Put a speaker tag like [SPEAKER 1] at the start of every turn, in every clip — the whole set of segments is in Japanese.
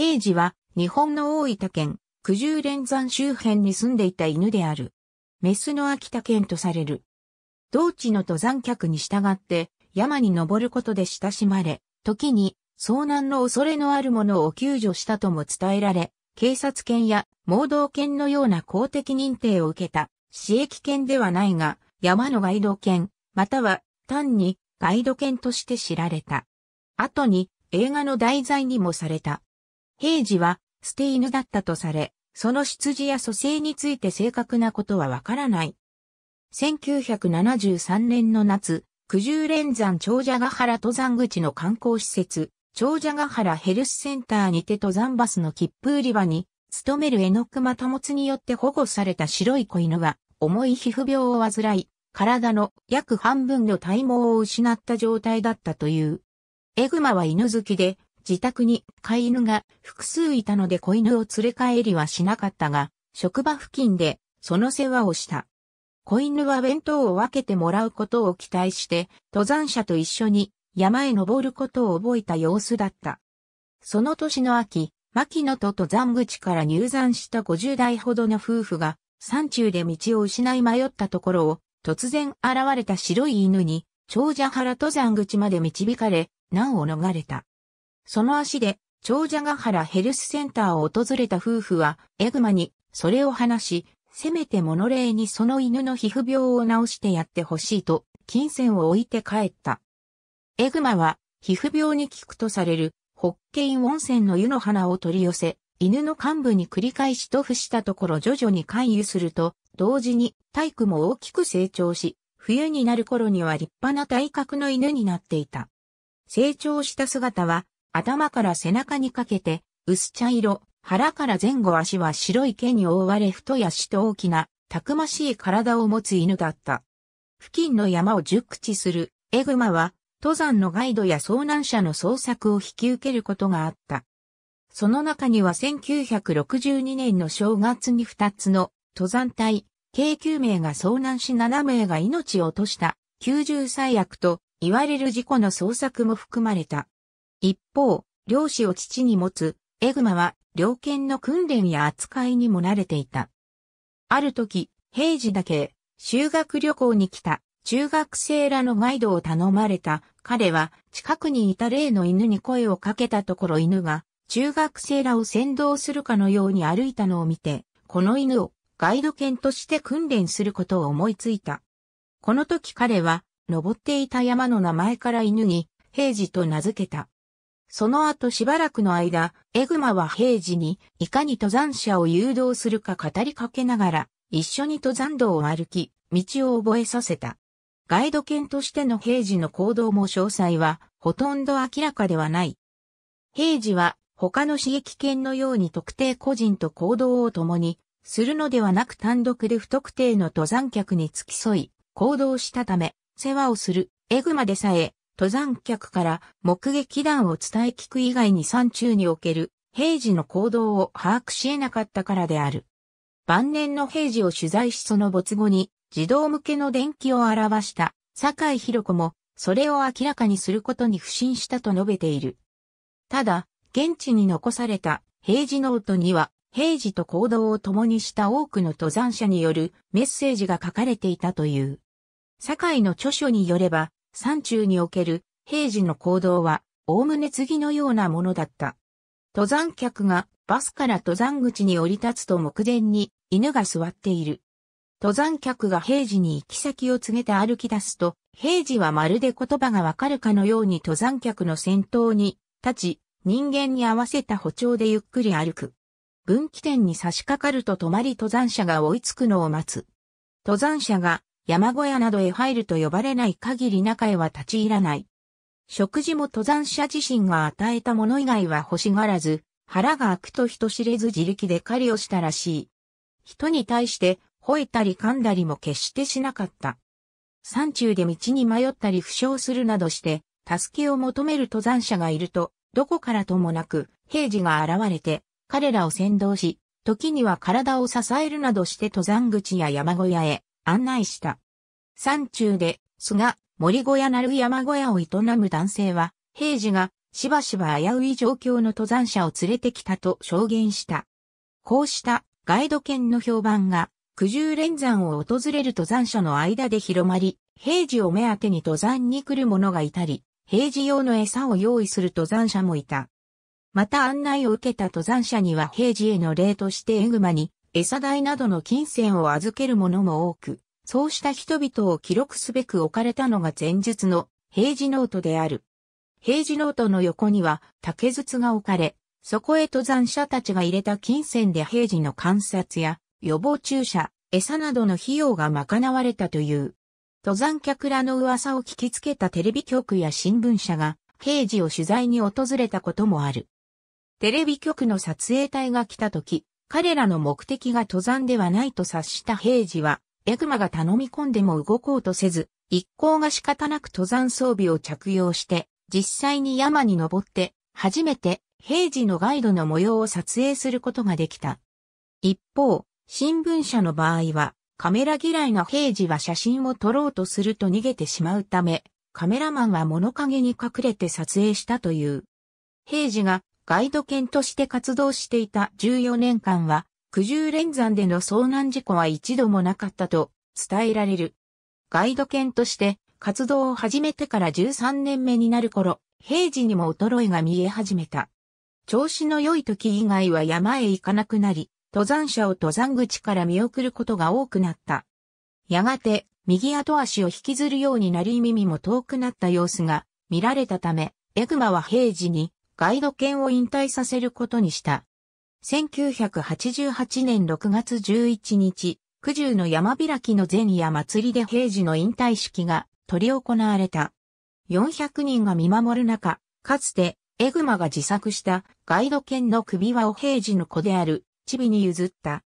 [SPEAKER 1] 平治は日本の大分県九十連山周辺に住んでいた犬である。メスの秋田県とされる。同地の登山客に従って山に登ることで親しまれ、時に遭難の恐れのある者を救助したとも伝えられ、警察犬や盲導犬のような公的認定を受けた、私益犬ではないが、山のガイド犬、または単にガイド犬として知られた。後に映画の題材にもされた。平時は捨て犬だったとされ、その出自や蘇生について正確なことはわからない。1973年の夏、九十連山長者ヶ原登山口の観光施設、長者ヶ原ヘルスセンターにて登山バスの切符売り場に、勤める江ノ熊保によって保護された白い子犬が、重い皮膚病を患い、体の約半分の体毛を失った状態だったという。エグマは犬好きで、自宅に飼い犬が複数いたので子犬を連れ帰りはしなかったが、職場付近でその世話をした。子犬は弁当を分けてもらうことを期待して、登山者と一緒に山へ登ることを覚えた様子だった。その年の秋、牧野と登山口から入山した50代ほどの夫婦が、山中で道を失い迷ったところを、突然現れた白い犬に、長者原登山口まで導かれ、難を逃れた。その足で、長者ヶ原ヘルスセンターを訪れた夫婦は、エグマに、それを話し、せめてモノレーにその犬の皮膚病を治してやってほしいと、金銭を置いて帰った。エグマは、皮膚病に効くとされる、ホッケイン温泉の湯の花を取り寄せ、犬の幹部に繰り返し塗布したところ徐々に回遊すると、同時に体育も大きく成長し、冬になる頃には立派な体格の犬になっていた。成長した姿は頭から背中にかけて、薄茶色、腹から前後足は白い毛に覆われ太やしと大きな、たくましい体を持つ犬だった。付近の山を熟知する、エグマは、登山のガイドや遭難者の捜索を引き受けることがあった。その中には1962年の正月に2つの登山隊、計9名が遭難し7名が命を落とした90歳悪と言われる事故の捜索も含まれた。一方、漁師を父に持つ、エグマは、猟犬の訓練や扱いにも慣れていた。ある時、平時だけ、修学旅行に来た、中学生らのガイドを頼まれた、彼は、近くにいた例の犬に声をかけたところ犬が、中学生らを先導するかのように歩いたのを見て、この犬をガイド犬として訓練することを思いついた。この時彼は、登っていた山の名前から犬に、平時と名付けた。その後しばらくの間、エグマは平時にいかに登山者を誘導するか語りかけながら、一緒に登山道を歩き、道を覚えさせた。ガイド犬としての平時の行動も詳細はほとんど明らかではない。平時は他の刺激犬のように特定個人と行動を共にするのではなく単独で不特定の登山客に付き添い行動したため世話をするエグマでさえ登山客から目撃談を伝え聞く以外に山中における平時の行動を把握し得なかったからである。晩年の平時を取材しその没後に児童向けの電気を表した坂井宏子もそれを明らかにすることに不信したと述べている。ただ、現地に残された平時ノートには平時と行動を共にした多くの登山者によるメッセージが書かれていたという。堺の著書によれば、山中における平時の行動は、おおむね次のようなものだった。登山客がバスから登山口に降り立つと目前に犬が座っている。登山客が平時に行き先を告げて歩き出すと、平時はまるで言葉がわかるかのように登山客の先頭に立ち、人間に合わせた歩調でゆっくり歩く。分岐点に差し掛かると止まり登山者が追いつくのを待つ。登山者が山小屋などへ入ると呼ばれない限り中へは立ち入らない。食事も登山者自身が与えたもの以外は欲しがらず、腹が空くと人知れず自力で狩りをしたらしい。人に対して吠えたり噛んだりも決してしなかった。山中で道に迷ったり負傷するなどして、助けを求める登山者がいると、どこからともなく、平時が現れて、彼らを先導し、時には体を支えるなどして登山口や山小屋へ案内した。山中で、菅、森小屋なる山小屋を営む男性は、平時がしばしば危うい状況の登山者を連れてきたと証言した。こうしたガイド犬の評判が、九十連山を訪れる登山者の間で広まり、平時を目当てに登山に来る者がいたり、平時用の餌を用意する登山者もいた。また案内を受けた登山者には平時への例としてエグマに餌代などの金銭を預ける者も多く、そうした人々を記録すべく置かれたのが前述の平時ノートである。平時ノートの横には竹筒が置かれ、そこへ登山者たちが入れた金銭で平時の観察や予防注射、餌などの費用が賄われたという。登山客らの噂を聞きつけたテレビ局や新聞社が平時を取材に訪れたこともある。テレビ局の撮影隊が来た時、彼らの目的が登山ではないと察した平次は、ヤグマが頼み込んでも動こうとせず、一行が仕方なく登山装備を着用して、実際に山に登って、初めて平時のガイドの模様を撮影することができた。一方、新聞社の場合は、カメラ嫌いな平時は写真を撮ろうとすると逃げてしまうため、カメラマンは物陰に隠れて撮影したという。平時がガイド犬として活動していた14年間は、九十連山での遭難事故は一度もなかったと伝えられる。ガイド犬として活動を始めてから13年目になる頃、平時にも衰えが見え始めた。調子の良い時以外は山へ行かなくなり、登山者を登山口から見送ることが多くなった。やがて、右後足を引きずるようになり耳も遠くなった様子が見られたため、エグマは平時にガイド犬を引退させることにした。1988年6月11日、九十の山開きの前夜祭りで平時の引退式が取り行われた。400人が見守る中、かつてエグマが自作したガイド犬の首輪を平時の子であるチビに譲った。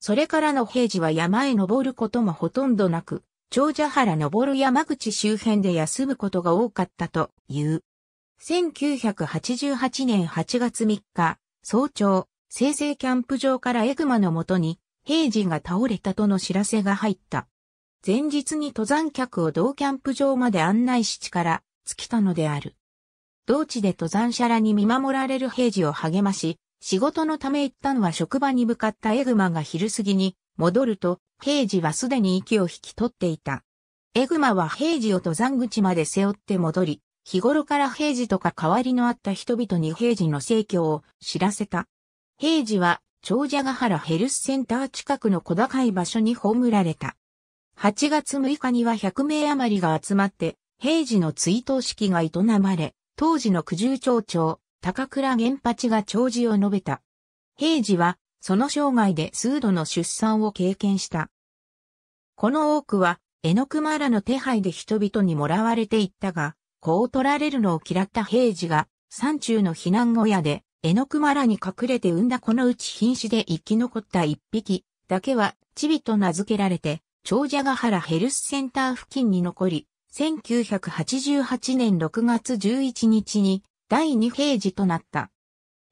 [SPEAKER 1] それからの平時は山へ登ることもほとんどなく、長者原登る山口周辺で休むことが多かったという。1988年8月3日、早朝、生成キャンプ場からエグマのもとに、平時が倒れたとの知らせが入った。前日に登山客を同キャンプ場まで案内しから、着きたのである。同地で登山者らに見守られる平時を励まし、仕事のため一旦は職場に向かったエグマが昼過ぎに戻ると、平時はすでに息を引き取っていた。エグマは平時を登山口まで背負って戻り、日頃から平時とか代わりのあった人々に平時の逝去を知らせた。平時は、長者ヶ原ヘルスセンター近くの小高い場所に葬られた。8月6日には100名余りが集まって、平時の追悼式が営まれ、当時の九十町長、高倉玄八が長寿を述べた。平時は、その生涯で数度の出産を経験した。この多くは、江の熊らの手配で人々にもらわれていったが、こう取られるのを嫌った平治が、山中の避難小屋で、江の熊らに隠れて産んだこのうち瀕死で生き残った一匹だけは、チビと名付けられて、長者ヶ原ヘルスセンター付近に残り、1988年6月11日に第二平治となった。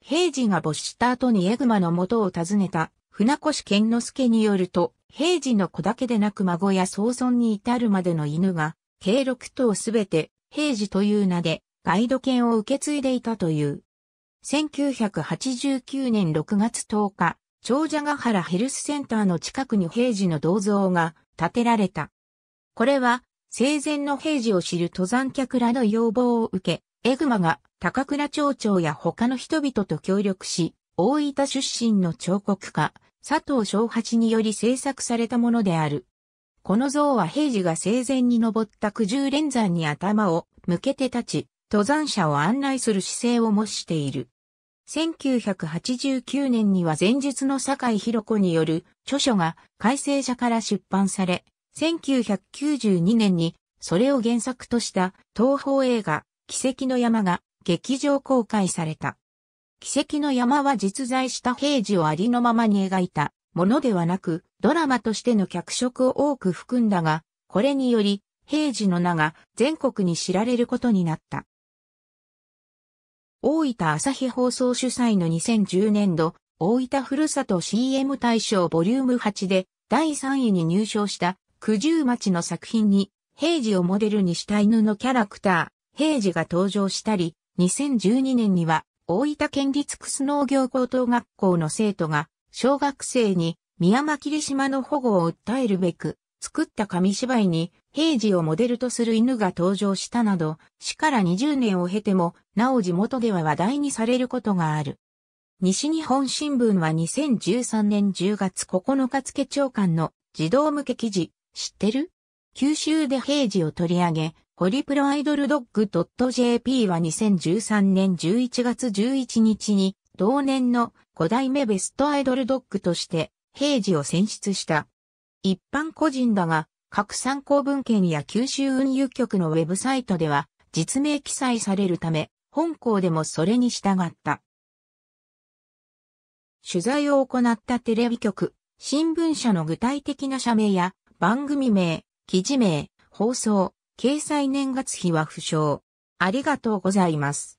[SPEAKER 1] 平治が没した後にエグマの元を訪ねた船越健之助によると、平治の子だけでなく孫や早孫に至るまでの犬が、計6頭すべて平治という名でガイド犬を受け継いでいたという。1989年6月10日、長者ヶ原ヘルスセンターの近くに平治の銅像が建てられた。これは、生前の平治を知る登山客らの要望を受け、エグマが高倉町長や他の人々と協力し、大分出身の彫刻家、佐藤昭八により制作されたものである。この像は平治が生前に登った九十連山に頭を向けて立ち、登山者を案内する姿勢を模している。1989年には前述の酒井博子による著書が改正者から出版され、1992年にそれを原作とした東宝映画奇跡の山が劇場公開された。奇跡の山は実在した平時をありのままに描いたものではなく、ドラマとしての脚色を多く含んだが、これにより、平治の名が全国に知られることになった。大分朝日放送主催の2010年度、大分ふるさと CM 大賞ボリューム8で第3位に入賞した九十町の作品に平治をモデルにした犬のキャラクター、平治が登場したり、2012年には大分県立楠農業高等学校の生徒が小学生に宮山霧島の保護を訴えるべく、作った紙芝居に、平時をモデルとする犬が登場したなど、死から20年を経ても、なお地元では話題にされることがある。西日本新聞は2013年10月9日付長官の児童向け記事、知ってる九州で平時を取り上げ、ホリプロアイドルドッグ .jp は2013年11月11日に、同年の5代目ベストアイドルドッグとして平時を選出した。一般個人だが、各参考文献や九州運輸局のウェブサイトでは実名記載されるため、本校でもそれに従った。取材を行ったテレビ局、新聞社の具体的な社名や番組名、記事名、放送、掲載年月日は不詳。ありがとうございます。